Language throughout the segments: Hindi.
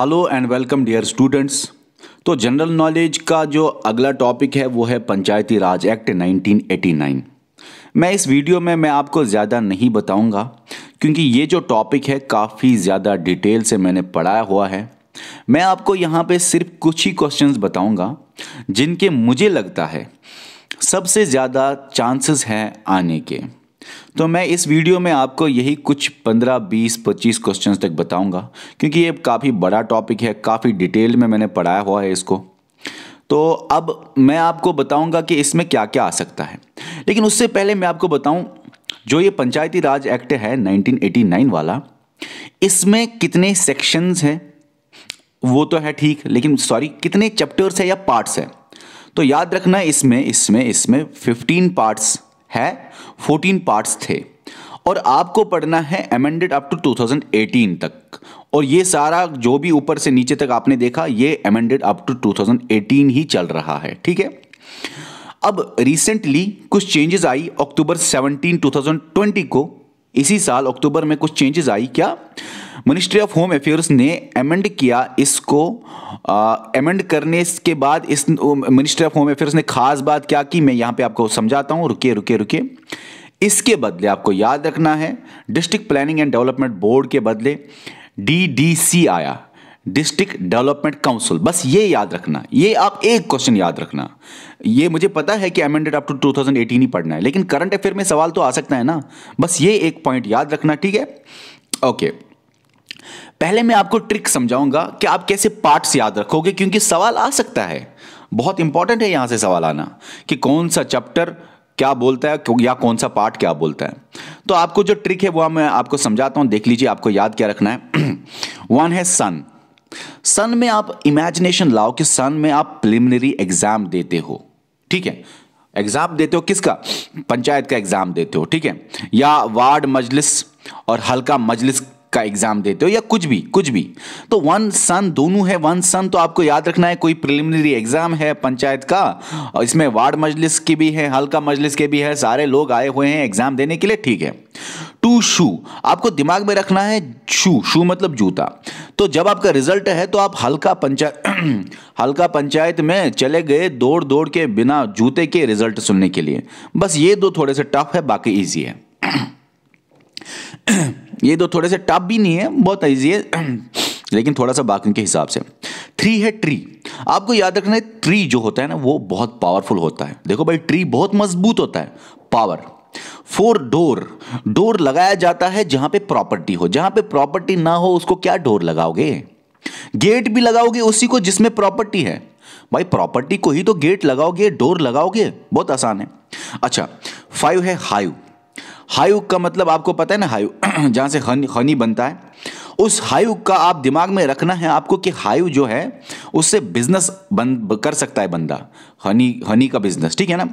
hello and welcome dear students तो जनरल नॉलेज का जो अगला टॉपिक है वो है पंचायती राज एक्ट 1989 मैं इस वीडियो में मैं आपको ज़्यादा नहीं बताऊंगा क्योंकि ये जो टॉपिक है काफ़ी ज़्यादा डिटेल से मैंने पढ़ाया हुआ है मैं आपको यहाँ पे सिर्फ कुछ ही क्वेश्चंस बताऊंगा जिनके मुझे लगता है सबसे ज़्यादा चांसेस हैं आने के तो मैं इस वीडियो में आपको यही कुछ 15, 20, 25 क्वेश्चंस तक बताऊंगा क्योंकि ये काफ़ी बड़ा टॉपिक है काफ़ी डिटेल में मैंने पढ़ाया हुआ है इसको तो अब मैं आपको बताऊंगा कि इसमें क्या क्या आ सकता है लेकिन उससे पहले मैं आपको बताऊं जो ये पंचायती राज एक्ट है 1989 वाला इसमें कितने सेक्शंस हैं वो तो है ठीक लेकिन सॉरी कितने चैप्टर्स हैं या पार्ट्स हैं तो याद रखना इसमें इसमें इसमें 15 पार्ट्स है फोर्टीन पार्ट्स थे और आपको पढ़ना है एमेंडेड अप टू 2018 तक और ये सारा जो भी ऊपर से नीचे तक आपने देखा ये एमेंडेड अप टू 2018 ही चल रहा है ठीक है अब रिसेंटली कुछ चेंजेस आई अक्टूबर 17 2020 को इसी साल अक्टूबर में कुछ चेंजेस आई क्या मिनिस्ट्री ऑफ होम अफेयर्स ने एमेंड किया इसको एमेंड करने के बाद इस मिनिस्ट्री ऑफ होम अफेयर्स ने खास बात क्या की मैं यहां पे आपको समझाता हूं रुके रुके रुके इसके बदले आपको याद रखना है district planning and development board के बदले डी आया डिस्ट्रिक्ट डेवलपमेंट काउंसिल बस ये याद रखना ये आप एक क्वेश्चन याद रखना ये मुझे पता है कि अमेंडेड अप टू 2018 ही पढ़ना है लेकिन करंट अफेयर में सवाल तो आ सकता है ना बस ये एक पॉइंट याद रखना ठीक है ओके पहले मैं आपको ट्रिक समझाऊंगा कि आप कैसे पार्ट्स याद रखोगे क्योंकि सवाल आ सकता है बहुत इंपॉर्टेंट है यहां से सवाल आना कि कौन सा चैप्टर क्या बोलता है या कौन सा पार्ट क्या बोलता है तो आपको जो ट्रिक है वो मैं आपको समझाता हूं देख लीजिए आपको याद क्या रखना है वन है सन सन में आप इमेजिनेशन लाओ कि सन में आप प्रिलिमिनरी एग्जाम देते हो ठीक है एग्जाम देते हो किसका पंचायत का एग्जाम देते हो ठीक है या वार्ड मजलिस और हल्का मजलिस का एग्जाम देते हो या कुछ भी कुछ भी तो वन सन दोनों है वन सन तो आपको याद रखना है कोई प्रिलिमिनरी एग्जाम है पंचायत का और इसमें वार्ड मजलिस की भी है हल्का मजलिस के भी है सारे लोग आए हुए हैं एग्जाम देने के लिए ठीक है टू शू आपको दिमाग में रखना है शू शू मतलब जूता तो जब आपका रिजल्ट है तो आप हल्का पंचायत हल्का पंचायत में चले गए दौड़ दौड़ के बिना जूते के रिजल्ट सुनने के लिए बस ये दो थोड़े से टफ है बाकी ईजी है ये दो थोड़े से टफ भी नहीं है बहुत ईजी है लेकिन थोड़ा सा बाकी के हिसाब से थ्री है ट्री आपको याद रखना है ट्री जो होता है ना वो बहुत पावरफुल होता है देखो भाई ट्री बहुत मजबूत होता है पावर फोर डोर डोर लगाया जाता है जहां पे प्रॉपर्टी हो जहां पे प्रॉपर्टी ना हो उसको क्या डोर लगाओगे गेट भी लगाओगे उसी को जिसमें प्रॉपर्टी है भाई प्रॉपर्टी को ही तो गेट लगाओगे डोर लगाओगे बहुत आसान है अच्छा फाइव है हायु हायु का मतलब आपको पता है ना हायु जहां से हनी हनी बनता है उस हायु का आप दिमाग में रखना है आपको कि हायु जो है उससे बिजनेस बन कर सकता है बंदा हनी हनी का बिजनेस ठीक है ना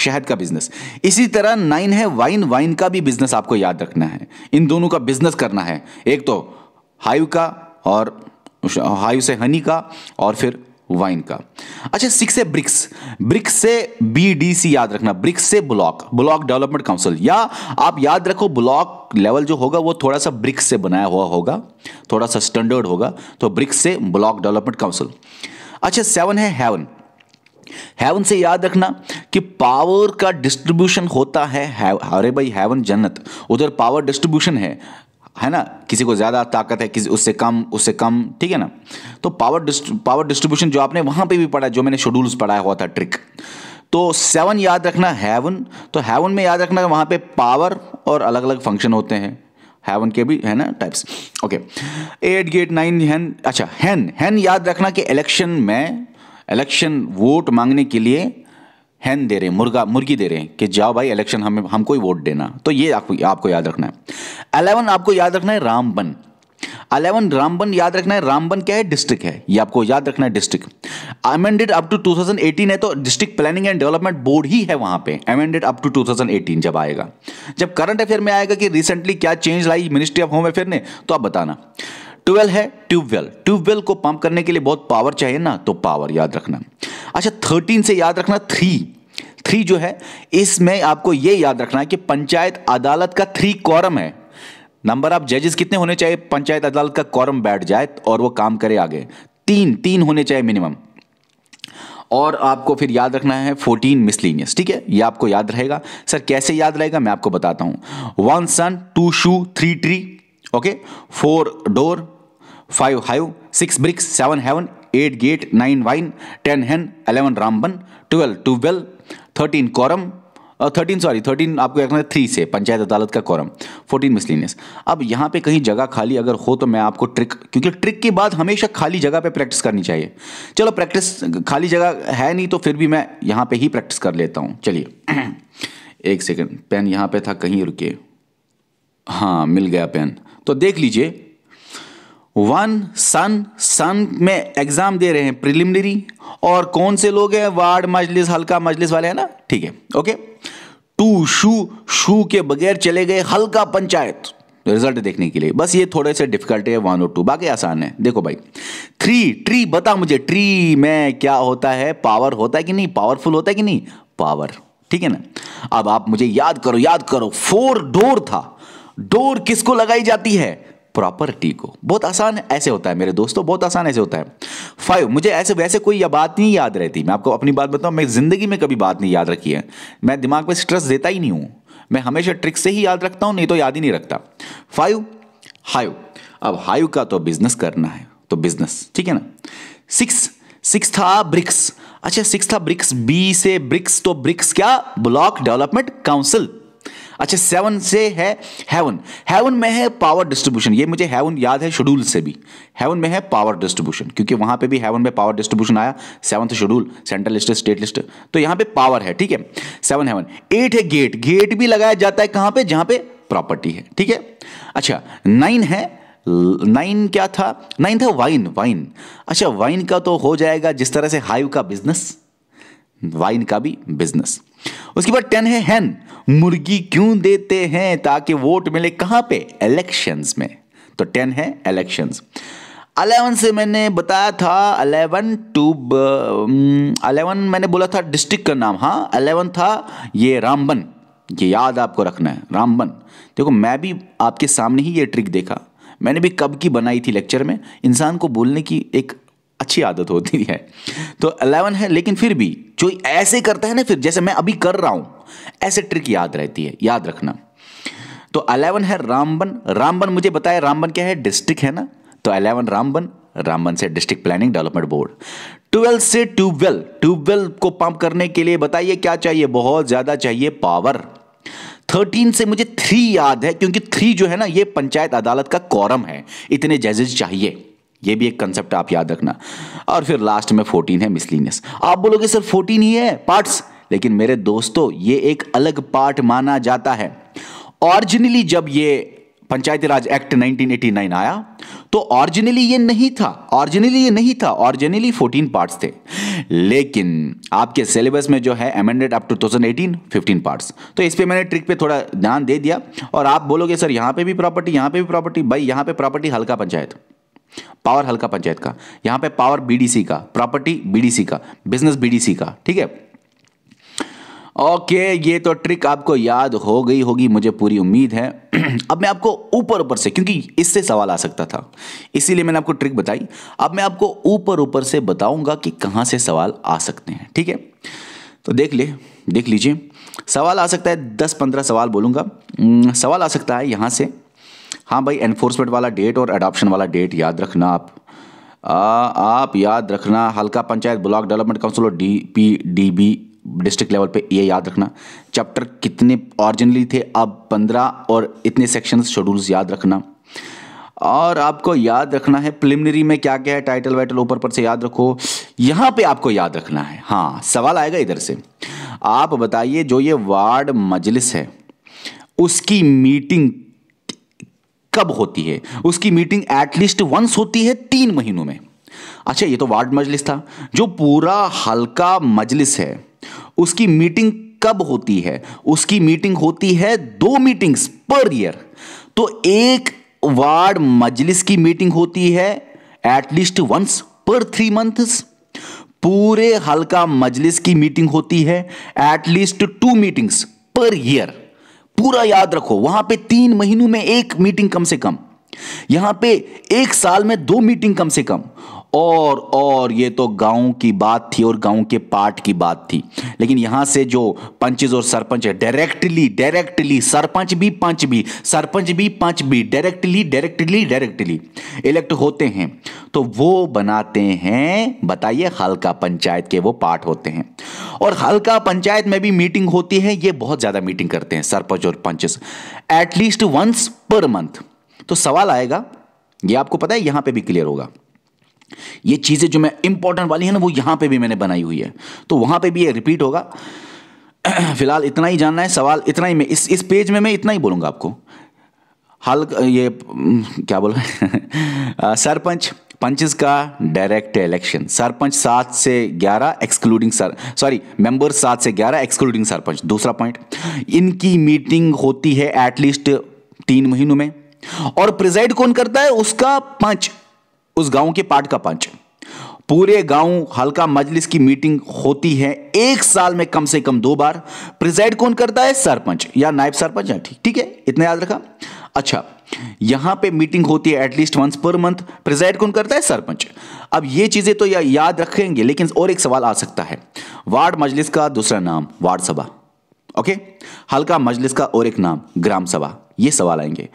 शहद का बिजनेस इसी तरह नाइन है वाइन वाइन का भी बिजनेस आपको याद रखना है इन दोनों का बिजनेस करना है एक तो हाइव का और हाइव से हनी का और फिर वाइन का अच्छा सिक्स है ब्रिक्स ब्रिक्स से सी याद रखना ब्रिक्स से ब्लॉक ब्लॉक डेवलपमेंट काउंसिल या आप याद रखो ब्लॉक लेवल जो होगा वो थोड़ा सा ब्रिक्स से बनाया हुआ होगा थोड़ा सा स्टैंडर्ड होगा तो ब्रिक्स से ब्लॉक डेवलपमेंट काउंसिल अच्छा सेवन है हेवन हेवन से याद रखना कि पावर का डिस्ट्रीब्यूशन होता है अरे भाई हेवन जन्नत उधर पावर डिस्ट्रीब्यूशन है है ना किसी को ज़्यादा ताकत है किसी उससे कम उससे कम ठीक है ना तो पावर पावर डिस्ट्रीब्यूशन जो आपने वहाँ पे भी पढ़ा है जो मैंने शेड्यूल्स पढ़ाया हुआ था ट्रिक तो सेवन याद रखना हैवन तो हैवन में याद रखना वहाँ पे पावर और अलग अलग फंक्शन होते हैं हैवन के भी है ना types okay eight gate nine हैन अच्छा हैन हैन याद रखना कि इलेक्शन में इलेक्शन वोट मांगने के लिए हैन दे रहे हैं मुर्गा मुर्गी दे रहे हैं कि जाओ भाई इलेक्शन हमें हमको ही वोट देना तो ये आपको आपको याद रखना है अलेवन आपको याद रखना है रामबन अलेवन रामबन याद रखना है रामबन क्या है डिस्ट्रिक्ट है ये आपको याद रखना है डिस्ट्रिक्ट अमेंडेड अप टू 2018 है तो district planning and development board ही है वहां पे अमेंडेड अप टू 2018 जब आएगा जब करंट अफेयर में आएगा कि रिसेंटली क्या चेंज लाई मिनिस्ट्री ऑफ होम अफेयर ने तो आप बताना ट्वेल्व है ट्यूबवेल ट्यूबवेल को पंप करने के लिए बहुत पावर चाहिए ना तो पावर याद रखना अच्छा थर्टीन से याद रखना थ्री थ्री जो है इसमें आपको ये याद रखना है कि पंचायत अदालत का थ्री कॉरम है नंबर आप जजेस कितने होने चाहिए पंचायत अदालत का कॉरम बैठ जाए और वो काम करे आगे तीन तीन होने चाहिए मिनिमम और आपको फिर याद रखना है फोर्टीन मिसलिनियस ठीक है ये आपको याद रहेगा सर कैसे याद रहेगा मैं आपको बताता हूँ one sun two shoe three tree okay four door five hive six bricks seven heaven eight gate nine wine ten hen eleven Ramban twelve tubewell thirteen quorum thirteen sorry thirteen आपको रखना है थ्री से पंचायत अदालत का कॉरम फोर्टीन मिसलिनियस अब यहाँ पे कहीं जगह खाली अगर हो तो मैं आपको ट्रिक क्योंकि ट्रिक के बाद हमेशा खाली जगह पे प्रैक्टिस करनी चाहिए चलो प्रैक्टिस खाली जगह है नहीं तो फिर भी मैं यहाँ पे ही प्रैक्टिस कर लेता हूँ चलिए एक सेकेंड पेन यहाँ पे था कहीं रुके हाँ मिल गया पेन तो देख लीजिए वन सन सन में एग्ज़ाम दे रहे हैं प्रिलिमिनरी और कौन से लोग हैं वार्ड मजलिस हल्का मजलिस वाले हैं ना ठीक है ओके टू शू शू के बगैर चले गए हल्का पंचायत रिजल्ट देखने के लिए बस ये थोड़े से डिफिकल्ट है वन और टू बाकी आसान है देखो भाई थ्री ट्री बता मुझे ट्री में क्या होता है पावर होता है कि नहीं पावरफुल होता है कि नहीं पावर ठीक है ना अब आप मुझे याद करो याद करो फोर डोर था डोर किसको लगाई जाती है प्रॉपर्टी को बहुत आसान ऐसे होता है मेरे दोस्तों बहुत आसान ऐसे होता है फाइव मुझे ऐसे वैसे कोई या बात नहीं याद रहती मैं आपको अपनी बात बताऊं मैं ज़िंदगी में कभी बात नहीं याद रखी है मैं दिमाग में स्ट्रेस देता ही नहीं हूं मैं हमेशा ट्रिक से ही याद रखता हूं नहीं तो याद ही नहीं रखता फाइव हाइव अब हाइव का तो बिजनेस करना है तो बिजनेस ठीक है ना सिक्स सिक्स था ब्रिक्स अच्छा सिक्स था ब्रिक्स बी से ब्रिक्स तो ब्रिक्स क्या ब्लॉक डेवलपमेंट काउंसिल अच्छा सेवन से है हेवन हेवन में है पावर डिस्ट्रीब्यूशन ये मुझे हेवन याद है शेड्यूल से भी हेवन में है पावर डिस्ट्रीब्यूशन क्योंकि वहां पे भी हेवन में पावर डिस्ट्रीब्यूशन आया seven schedule central list state list तो यहां पे पावर है ठीक है सेवन हेवन एट है गेट गेट भी लगाया जाता है कहां पे जहां पे प्रॉपर्टी है ठीक है अच्छा नाइन है नाइन क्या था नाइन था वाइन वाइन अच्छा वाइन का तो हो जाएगा जिस तरह से हाइव का बिजनेस वाइन का भी बिजनेस उसके बाद टेन है हैन मुर्गी क्यों देते हैं ताकि वोट मिले कहां पे इलेक्शंस में तो टेन है इलेक्शंस अलेवन से मैंने बताया था अलेवन टू अलेवन मैंने बोला था डिस्ट्रिक्ट का नाम हाँ अलेवन था ये रामबन ये याद आपको रखना है रामबन देखो मैं भी आपके सामने ही ये ट्रिक देखा मैंने भी कब की बनाई थी लेक्चर में इंसान को बोलने की एक अच्छी आदत होती है तो अलेवन है लेकिन फिर भी जो ऐसे करता है ना फिर जैसे मैं अभी कर रहा हूं ऐसे ट्रिक याद रहती है याद रखना तो अलेवन है रामबन रामबन मुझे बताया रामबन क्या है डिस्ट्रिक्ट है ना तो अलेवन रामबन रामबन से district planning development board twelve से ट्यूबवेल ट्यूबवेल को पंप करने के लिए बताइए क्या चाहिए बहुत ज़्यादा चाहिए पावर थर्टीन से मुझे थ्री याद है क्योंकि थ्री जो है ना ये पंचायत अदालत का कॉरम है इतने जजेज चाहिए ये भी एक कंसेप्ट आप याद रखना और फिर लास्ट में फोर्टीन है मिसलिनियस आप बोलोगे सर फोर्टीन ही है पार्ट्स लेकिन मेरे दोस्तों ये एक अलग पार्ट माना जाता है ऑरिजिनली जब ये पंचायती राज एक्ट 1989 आया तो ऑरिजिनली ये नहीं था ऑरिजिनली ये नहीं था ऑरिजिनली 14 पार्ट्स थे लेकिन आपके सिलेबस में जो है अमेंडेड अप टू 2018 15 पार्ट्स तो इस पे मैंने ट्रिक पे थोड़ा ध्यान दे दिया और आप बोलोगे सर यहां पे भी प्रॉपर्टी यहां पे भी प्रॉपर्टी भाई यहां पे प्रॉपर्टी हल्का पंचायत पावर हल्का पंचायत का यहां पे पावर बीडीसी का प्रॉपर्टी बीडीसी का बिजनेस बीडीसी का ठीक है ओके ये तो ट्रिक आपको याद हो गई होगी मुझे पूरी उम्मीद है अब मैं आपको ऊपर ऊपर से क्योंकि इससे सवाल आ सकता था इसीलिए मैंने आपको ट्रिक बताई अब मैं आपको ऊपर ऊपर से बताऊंगा कि कहां से सवाल आ सकते हैं ठीक है तो देख ले देख लीजिए सवाल आ सकता है दस पंद्रह सवाल बोलूंगा सवाल आ सकता है यहां से हाँ भाई एनफोर्समेंट वाला डेट और अडॉप्शन वाला डेट याद रखना आप आ, आप याद रखना हल्का पंचायत ब्लॉक डेवलपमेंट काउंसिल और D P D B district level पे ये याद रखना चैप्टर कितने ऑरिजिनली थे अब पंद्रह और इतने सेक्शन शेड्यूल्स याद रखना और आपको याद रखना है प्रिलिमिनरी में क्या क्या है टाइटल वाइटल ऊपर पर से याद रखो यहाँ पे आपको याद रखना है हाँ सवाल आएगा इधर से आप बताइए जो ये वार्ड मजलिस है उसकी मीटिंग कब होती है उसकी मीटिंग एटलीस्ट वंस होती है तीन महीनों में अच्छा ये तो वार्ड मजलिस था जो पूरा हल्का मजलिस है उसकी मीटिंग कब होती है उसकी मीटिंग होती है दो मीटिंग्स पर ईयर तो एक वार्ड मजलिस की मीटिंग होती है at least once per three months पूरे हल्का मजलिस की मीटिंग होती है at least two meetings per year पूरा याद रखो वहां पे तीन महीनों में एक मीटिंग कम से कम यहां पे एक साल में दो मीटिंग कम से कम और और ये तो गांव की बात थी और गांव के पार्ट की बात थी लेकिन यहां से जो पंचेज और सरपंच है डायरेक्टली डायरेक्टली सरपंच भी पंच भी सरपंच भी पंच भी डायरेक्टली डायरेक्टली डायरेक्टली इलेक्ट होते हैं तो वो बनाते हैं बताइए हल्का पंचायत के वो पार्ट होते हैं और हल्का पंचायत में भी मीटिंग होती है ये बहुत ज़्यादा मीटिंग करते हैं सरपंच और पंचज एटलीस्ट वंस पर मंथ तो सवाल आएगा ये आपको पता है यहां पे भी क्लियर होगा ये चीज़ें जो मैं इंपॉर्टेंट वाली है ना वो यहां पे भी मैंने बनाई हुई है तो वहां पे भी ये रिपीट होगा फिलहाल इतना ही जानना है सवाल इतना ही मैं इस इस पेज में मैं इतना ही बोलूंगा आपको हाल ये क्या बोल सरपंच पंचेस का डायरेक्ट इलेक्शन सरपंच सात से ग्यारह एक्सक्लूडिंग सर सॉरी मेंबर सात से ग्यारह एक्सक्लूडिंग सरपंच दूसरा पॉइंट इनकी मीटिंग होती है एटलीस्ट तीन महीनों में और प्रिजाइड कौन करता है उसका पंच उस गांव के पार्ट का पंच पूरे गांव हल्का मजलिस की मीटिंग होती है एक साल में कम से कम दो बार प्रिजाइड कौन करता है सरपंच या नायब सरपंच हाँ, ठीक ठीक है इतना याद रखा अच्छा यहां पे मीटिंग होती है at least once per month presided कौन करता है सरपंच अब ये चीजें तो या, याद रखेंगे लेकिन और एक सवाल आ सकता है वार्ड मजलिस का दूसरा नाम वार्ड सभा ओके हल्का मजलिस का और एक नाम ग्राम सभा ये सवाल आएंगे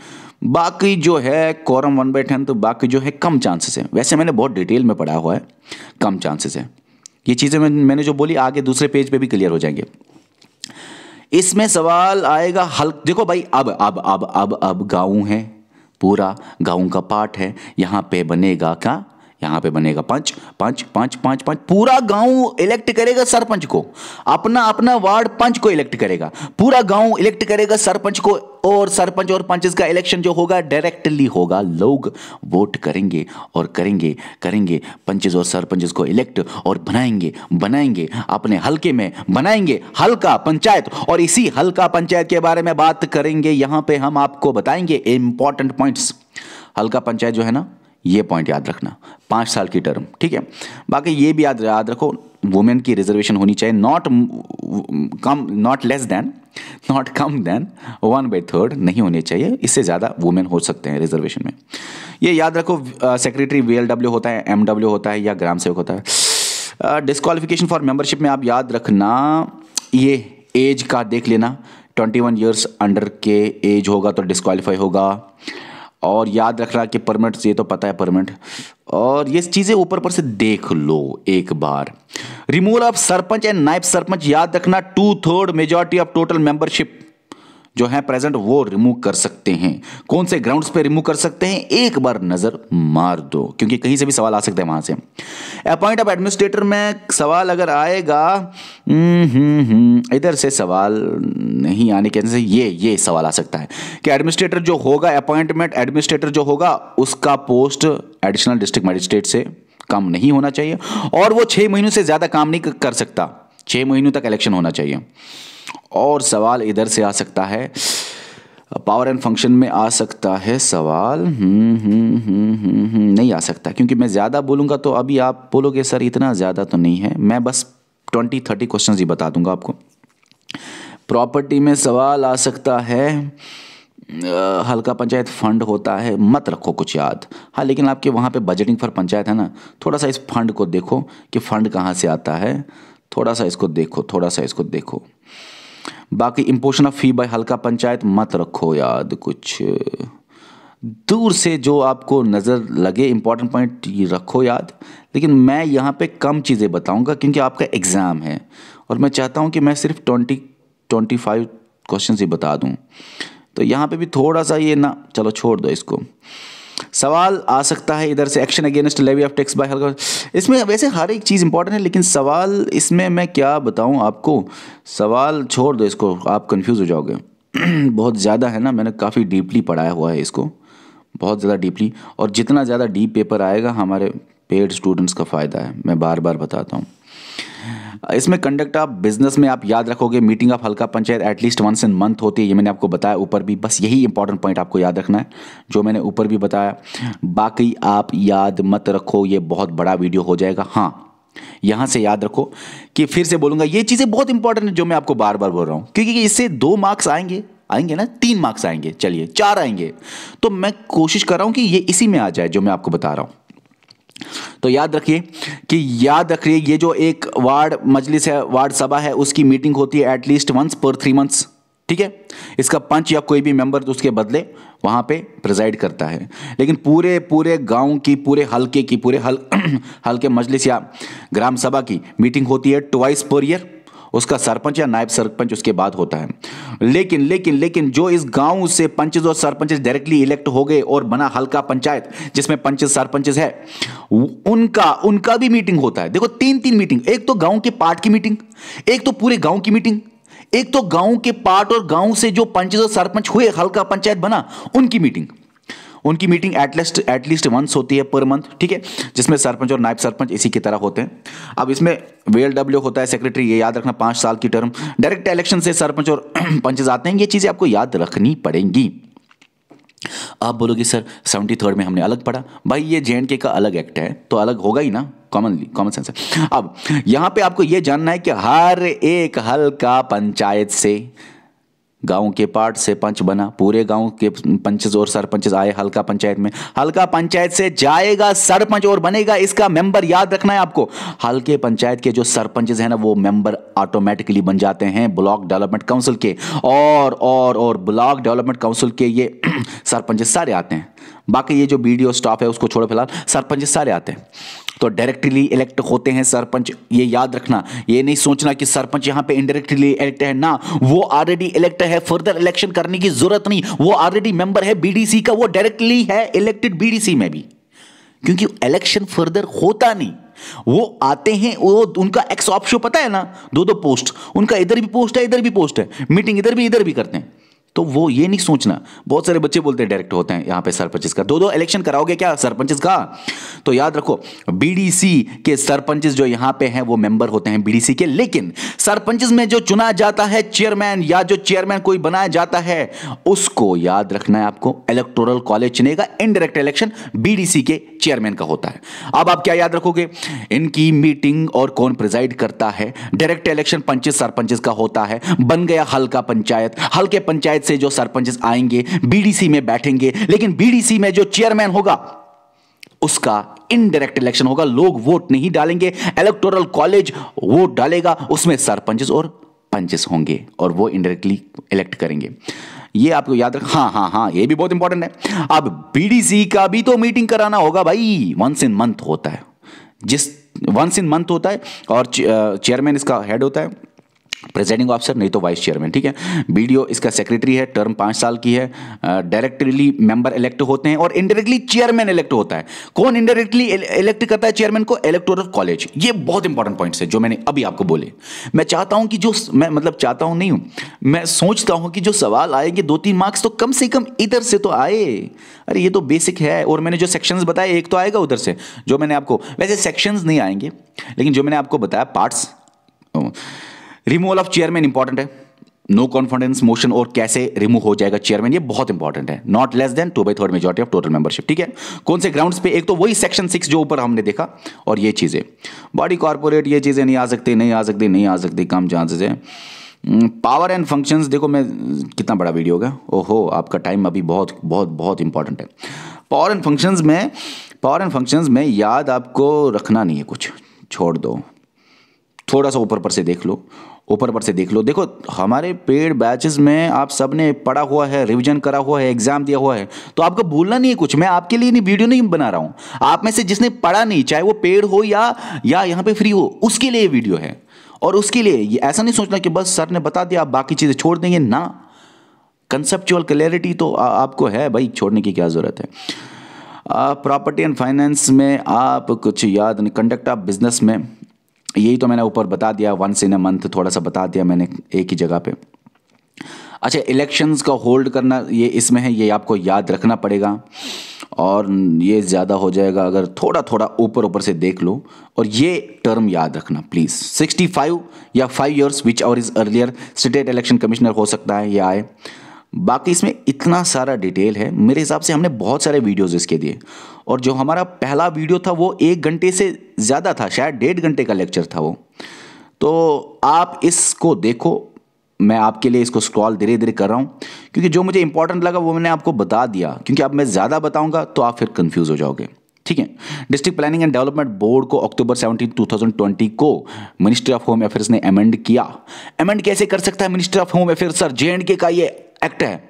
बाकी जो है कॉरम वन बाई टेन तो बाकी जो है कम चांसेस है वैसे मैंने बहुत डिटेल में पढ़ा हुआ है कम चांसेस है ये चीज़ें मैं, मैंने जो बोली आगे दूसरे पेज पे भी क्लियर हो जाएंगे इसमें सवाल आएगा हल्क देखो भाई अब अब अब अब अब गाँव है पूरा गाँव का पार्ट है यहाँ पे बनेगा क्या यहाँ पे बनेगा पंच पंच पंच पंच पंच पूरा गांव इलेक्ट करेगा सरपंच को अपना अपना वार्ड पंच को इलेक्ट करेगा पूरा गांव इलेक्ट करेगा सरपंच को और सरपंच और पंचेस का इलेक्शन जो होगा डायरेक्टली होगा लोग वोट करेंगे और करेंगे करेंगे पंचेस और सरपंचेस को इलेक्ट और बनाएंगे बनाएंगे अपने हल्के में बनाएंगे हल्का पंचायत और इसी हल्का पंचायत के बारे में बात करेंगे यहां पे हम आपको बताएंगे इंपॉर्टेंट पॉइंट्स हल्का पंचायत जो है ना ये पॉइंट याद रखना पाँच साल की टर्म ठीक है बाकी ये भी याद याद रखो वुमेन की रिजर्वेशन होनी चाहिए नॉट कम नॉट लेस देन नॉट कम देन वन बाई थर्ड नहीं होने चाहिए इससे ज़्यादा वुमेन हो सकते हैं रिजर्वेशन में ये याद रखो सेक्रेटरी वी होता है एम होता है या ग्राम सेवक होता है डिस्कालिफिकेशन फॉर मेंबरशिप में आप याद रखना ये एज का देख लेना 21 वन ईयर्स अंडर के एज होगा तो डिस्कालीफाई होगा और याद रख रहा कि परमिट ये तो पता है परमिट और ये चीज़ें ऊपर पर से देख लो एक बार रिमूवल ऑफ सरपंच एंड नाइफ सरपंच याद रखना two third majority of total membership जो है प्रेजेंट वो रिमूव कर सकते हैं कौन से ग्राउंड्स पे रिमूव कर सकते हैं एक बार नजर मार दो क्योंकि कहीं से भी सवाल आ सकते हैं वहां से अपॉइंट ऑफ एडमिनिस्ट्रेटर में सवाल अगर आएगा हम्म, हम्म, हम्म, इधर से सवाल नहीं आने के से ये ये सवाल आ सकता है कि एडमिनिस्ट्रेटर जो होगा अपॉइंटमेंट एडमिनिस्ट्रेटर जो होगा उसका पोस्ट एडिशनल डिस्ट्रिक्ट मजिस्ट्रेट से कम नहीं होना चाहिए और वो छह महीनों से ज़्यादा काम नहीं कर सकता छह महीनों तक इलेक्शन होना चाहिए और सवाल इधर से आ सकता है पावर एंड फंक्शन में आ सकता है सवाल हम्म, हम्म, हम्म, नहीं आ सकता क्योंकि मैं ज़्यादा बोलूँगा तो अभी आप बोलोगे सर इतना ज़्यादा तो नहीं है मैं बस ट्वेंटी थर्टी क्वेश्चन ही बता दूंगा आपको प्रॉपर्टी में सवाल आ सकता है हल्का पंचायत फंड होता है मत रखो कुछ याद हाँ लेकिन आपके वहाँ पे बजटिंग फॉर पंचायत है ना थोड़ा सा इस फंड को देखो कि फंड कहाँ से आता है थोड़ा सा इसको देखो थोड़ा सा इसको देखो बाकी इम्पोशन ऑफ फी बाय हल्का पंचायत मत रखो याद कुछ दूर से जो आपको नज़र लगे इम्पॉर्टेंट पॉइंट रखो याद लेकिन मैं यहाँ पे कम चीज़ें बताऊँगा क्योंकि आपका एग्ज़ाम है और मैं चाहता हूँ कि मैं सिर्फ ट्वेंटी ट्वेंटी फाइव क्वेश्चन ही बता दूँ तो यहाँ पे भी थोड़ा सा ये ना चलो छोड़ दो इसको सवाल आ सकता है इधर से action against levy of tax by हल्का इसमें वैसे हर एक चीज़ इंपॉर्टेंट है लेकिन सवाल इसमें मैं क्या बताऊँ आपको सवाल छोड़ दो इसको आप कन्फ्यूज़ हो जाओगे बहुत ज़्यादा है ना मैंने काफ़ी डीपली पढ़ाया हुआ है इसको बहुत ज़्यादा डीपली और जितना ज़्यादा डीप पेपर आएगा हमारे पेड स्टूडेंट्स का फ़ायदा है मैं बार बार बताता हूँ इसमें कंडक्ट आप बिजनेस में आप याद रखोगे मीटिंग ऑफ हल्का panchayat at least once in month होती है ये मैंने आपको बताया ऊपर भी बस यही इंपॉर्टेंट पॉइंट आपको याद रखना है जो मैंने ऊपर भी बताया बाकी आप याद मत रखो ये बहुत बड़ा वीडियो हो जाएगा हाँ यहां से याद रखो कि फिर से बोलूंगा ये चीजें बहुत इंपॉर्टेंट है जो मैं आपको बार बार बोल रहा हूं क्योंकि इससे दो मार्क्स आएंगे आएंगे ना तीन मार्क्स आएंगे चलिए चार आएंगे तो मैं कोशिश कर रहा हूं कि ये इसी में आ जाए जो मैं आपको बता रहा हूं तो याद रखिए कि याद रखिए ये जो एक वार्ड मजलिस है वार्ड सभा है उसकी मीटिंग होती है at least once per three months ठीक है इसका पंच या कोई भी मेंबर तो उसके बदले वहाँ पे प्रिजाइड करता है लेकिन पूरे पूरे गांव की पूरे हल्के की पूरे हल हल्के मजलिस या ग्राम सभा की मीटिंग होती है ट्वाइस पर ईयर उसका सरपंच या नायब सरपंच उसके बाद होता है लेकिन लेकिन लेकिन जो इस गांव से पंचज और सरपंच डायरेक्टली इलेक्ट हो गए और बना हल्का पंचायत जिसमें पंचेज सरपंचेज है उनका उनका भी मीटिंग होता है देखो तीन तीन मीटिंग एक तो गांव के पार्ट की मीटिंग एक तो पूरे गांव की मीटिंग एक तो गांव के पार्ट और गांव से जो पंचज और सरपंच हुए हल्का पंचायत बना उनकी मीटिंग उनकी मीटिंग एटलीस्ट एटलीस्ट वंस होती है पर मंथ ठीक है जिसमें सरपंच और नायब सरपंच इसी की तरह होते हैं अब इसमें वेल डब्ल्यू होता है सेक्रेटरी ये याद रखना पाँच साल की टर्म डायरेक्ट इलेक्शन से सरपंच और पंचेज आते हैं ये चीज़ें आपको याद रखनी पड़ेंगी आप बोलोगे सर सेवेंटी थर्ड में हमने अलग पढ़ा भाई ये जे का अलग एक्ट है तो अलग होगा ही ना कॉमनली कॉमन सेंस अब यहाँ पे आपको ये जानना है कि हर एक हल्का पंचायत से गांव के पार्ट से पंच बना पूरे गांव के पंचज और सरपंच आए हल्का पंचायत में हल्का पंचायत से जाएगा सरपंच और बनेगा इसका मेंबर याद रखना है आपको हल्के पंचायत के जो सरपंच हैं ना वो मेंबर ऑटोमेटिकली बन जाते हैं ब्लॉक डेवलपमेंट काउंसिल के और और और ब्लॉक डेवलपमेंट काउंसिल के ये सरपंच सारे आते हैं बाकी ये जो बी स्टाफ है उसको छोड़ो फिलहाल सरपंच सारे आते हैं तो डायरेक्टली इलेक्ट होते हैं सरपंच ये याद रखना ये नहीं सोचना कि सरपंच यहां पे इनडायरेक्टली इलेक्ट है ना वो ऑलरेडी इलेक्ट है फर्दर इलेक्शन करने की जरूरत नहीं वो ऑलरेडी मेंबर है बीडीसी का वो डायरेक्टली है इलेक्टेड बीडीसी में भी क्योंकि इलेक्शन फर्दर होता नहीं वो आते हैं वो उनका एक्स ऑप्शो पता है ना दो दो पोस्ट उनका इधर भी पोस्ट है इधर भी पोस्ट है मीटिंग इधर भी इधर भी करते हैं तो वो ये नहीं सोचना बहुत सारे बच्चे बोलते हैं डायरेक्ट होते हैं यहां पे सरपंचेस का दो दो इलेक्शन कराओगे क्या सरपंचेस का तो याद रखो बीडीसी के सरपंचेस जो यहां पे हैं वो मेंबर होते हैं बीडीसी के लेकिन सरपंचेस में जो चुना जाता है चेयरमैन या जो चेयरमैन कोई बनाया जाता है उसको याद रखना है आपको इलेक्टोरल कॉलेज चुनेगा इनडायरेक्ट इलेक्शन बीडीसी के चेयरमैन का होता है अब आप क्या याद रखोगे इनकी मीटिंग और कौन प्रिजाइड करता है डायरेक्ट इलेक्शन पंचेस सरपंचेस का होता है बन गया हल्का पंचायत हल्के पंचायत से जो सरपंचेस आएंगे बीडीसी में बैठेंगे लेकिन बीडीसी में जो चेयरमैन होगा उसका इनडायरेक्ट इलेक्शन होगा लोग वोट नहीं डालेंगे इलेक्टोरल कॉलेज वोट डालेगा उसमें सरपंच और पंचेस होंगे और वो इनडायरेक्टली इलेक्ट करेंगे ये आपको याद रख हाँ हाँ हाँ ये भी बहुत इंपॉर्टेंट है अब बीडीसी का भी तो मीटिंग कराना होगा भाई वंस इन मंथ होता है जिस वंस इन मंथ होता है और चेयरमैन इसका हेड होता है प्रेजाइडिंग ऑफिसर नहीं तो वाइस चेयरमैन ठीक है बीडीओ इसका सेक्रेटरी है टर्म पाँच साल की है डायरेक्टली मेंबर इलेक्ट होते हैं और इनडायरेक्टली चेयरमैन इलेक्ट होता है कौन इनडायरेक्टली इलेक्ट करता है चेयरमैन को इलेक्टोरल कॉलेज ये बहुत इंपॉर्टेंट पॉइंट्स है जो मैंने अभी आपको बोले मैं चाहता हूँ कि जो मैं मतलब चाहता हूँ नहीं हूँ मैं सोचता हूँ कि जो सवाल आएंगे दो तीन मार्क्स तो कम से कम इधर से तो आए अरे ये तो बेसिक है और मैंने जो सेक्शन बताए एक तो आएगा उधर से जो मैंने आपको वैसे सेक्शन नहीं आएंगे लेकिन जो मैंने आपको बताया parts removal of chairman important है नो कॉन्फिडेंस मोशन और कैसे रिमूव हो जाएगा चेयरमैन ये बहुत इंपॉर्टेंट है not less than two by third majority of total membership ठीक है कौन से ग्राउंड्स पे एक तो वही सेक्शन सिक्स जो ऊपर हमने देखा और ये चीज़ें बॉडी कॉर्पोरेट ये चीज़ें नहीं आ सकती नहीं आ सकती नहीं आ सकती कम चांसेस है पावर एंड फंक्शंस देखो मैं कितना बड़ा वीडियो होगा ओहो आपका टाइम अभी बहुत बहुत बहुत इंपॉर्टेंट है पावर एंड फंक्शंस में पावर एंड फंक्शंस में याद आपको रखना नहीं है कुछ छोड़ दो थोड़ा सा ऊपर पर से देख लो ऊपर पर से देख लो देखो हमारे पेड बैचेस में आप सब ने पढ़ा हुआ है रिवीजन करा हुआ है एग्जाम दिया हुआ है तो आपको भूलना नहीं है कुछ मैं आपके लिए नहीं वीडियो नहीं बना रहा हूँ आप में से जिसने पढ़ा नहीं चाहे वो पेड हो या या यहाँ पे फ्री हो उसके लिए वीडियो है और उसके लिए ये ऐसा नहीं सोचना कि बस सर ने बता दिया आप बाकी चीज़ें छोड़ देंगे ना कंसेप्चुअल क्लियरिटी तो आ, आपको है भाई छोड़ने की क्या ज़रूरत है प्रॉपर्टी एंड फाइनेंस में आप कुछ याद नहीं कंडक्ट ऑफ बिजनेस में यही तो मैंने ऊपर बता दिया वंस इन अ मंथ थोड़ा सा बता दिया मैंने एक ही जगह पे अच्छा इलेक्शंस का होल्ड करना ये इसमें है ये आपको याद रखना पड़ेगा और ये ज़्यादा हो जाएगा अगर थोड़ा थोड़ा ऊपर ऊपर से देख लो और ये टर्म याद रखना प्लीज़ 65 या 5 इयर्स विच और is earlier state election commissioner हो सकता है या आए बाकी इसमें इतना सारा डिटेल है मेरे हिसाब से हमने बहुत सारे वीडियोस इसके दिए और जो हमारा पहला वीडियो था वो एक घंटे से ज़्यादा था शायद डेढ़ घंटे का लेक्चर था वो तो आप इसको देखो मैं आपके लिए इसको स्क्रॉल धीरे धीरे कर रहा हूँ क्योंकि जो मुझे इंपॉर्टेंट लगा वो मैंने आपको बता दिया क्योंकि अब मैं ज़्यादा बताऊँगा तो आप फिर कन्फ्यूज़ हो जाओगे ठीक है district planning and development board को अक्टूबर 17 2020 को मिनिस्ट्री ऑफ होम अफेयर्स ने अमेंड किया अमेंड कैसे कर सकता है ministry of home affairs sir J का ये एक्ट है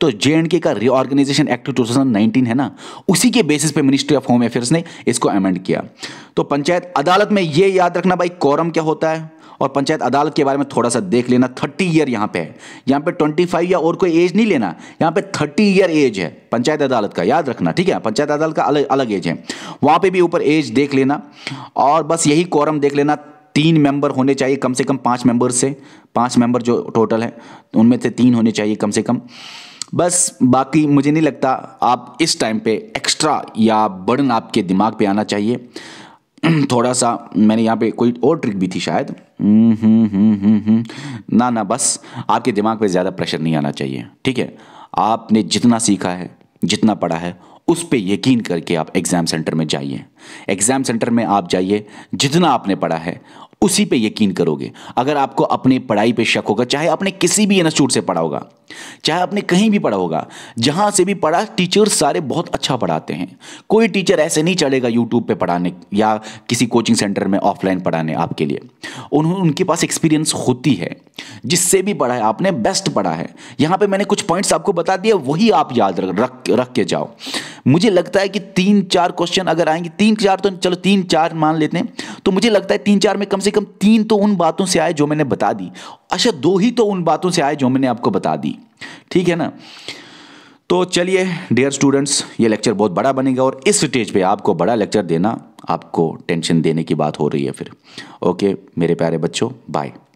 तो जे एंड के का रीऑर्गेनाइजेशन एक्ट 2019 है ना उसी के बेसिस पे मिनिस्ट्री ऑफ होम अफेयर्स ने इसको अमेंड किया तो पंचायत अदालत में ये याद रखना भाई कोरम क्या होता है और पंचायत अदालत के बारे में थोड़ा सा देख लेना थर्टी ईयर यहाँ पे है यहाँ पे ट्वेंटी फाइव या और कोई एज नहीं लेना यहाँ पे थर्टी ईयर एज है पंचायत अदालत का याद रखना ठीक है पंचायत अदालत का अलग अलग एज है वहाँ पे भी ऊपर एज देख लेना और बस यही कोरम देख लेना तीन मेंबर होने चाहिए कम से कम पांच मेंबर से पांच मेंबर जो टोटल है तो उनमें से तीन होने चाहिए कम से कम बस बाकी मुझे नहीं लगता आप इस टाइम पे एक्स्ट्रा या बर्डन आपके दिमाग पे आना चाहिए थोड़ा सा मैंने यहाँ पे कोई और ट्रिक भी थी शायद हम्म, हम्म, हम्म, ना ना बस आपके दिमाग पे ज़्यादा प्रेशर नहीं आना चाहिए ठीक है आपने जितना सीखा है जितना पढ़ा है उस पर यकीन करके आप एग्ज़ाम सेंटर में जाइए एग्ज़ाम सेंटर में आप जाइए जितना आपने पढ़ा है उसी पे यकीन करोगे अगर आपको अपने पढ़ाई पे शक होगा चाहे आपने किसी भी इंस्टीट्यूट से पढ़ा होगा चाहे आपने कहीं भी पढ़ा होगा जहां से भी पढ़ा टीचर सारे बहुत अच्छा पढ़ाते हैं कोई टीचर ऐसे नहीं चलेगा यूट्यूब पे पढ़ाने या किसी कोचिंग सेंटर में ऑफलाइन पढ़ाने आपके लिए उन्होंने उनके पास एक्सपीरियंस होती है जिससे भी पढ़ा है आपने बेस्ट पढ़ा है यहां पर मैंने कुछ पॉइंट्स आपको बता दिया वही आप याद रख रख के जाओ मुझे लगता है कि तीन चार क्वेश्चन अगर आएंगे तीन चार तो चलो तीन चार मान लेते हैं तो मुझे लगता है तीन चार में कम से से कम तीन तो उन बातों से आए जो मैंने बता दी अच्छा दो ही तो उन बातों से आए जो मैंने आपको बता दी ठीक है ना तो चलिए डियर स्टूडेंट्स ये लेक्चर बहुत बड़ा बनेगा और इस स्टेज पे आपको बड़ा लेक्चर देना आपको टेंशन देने की बात हो रही है फिर ओके मेरे प्यारे बच्चों बाय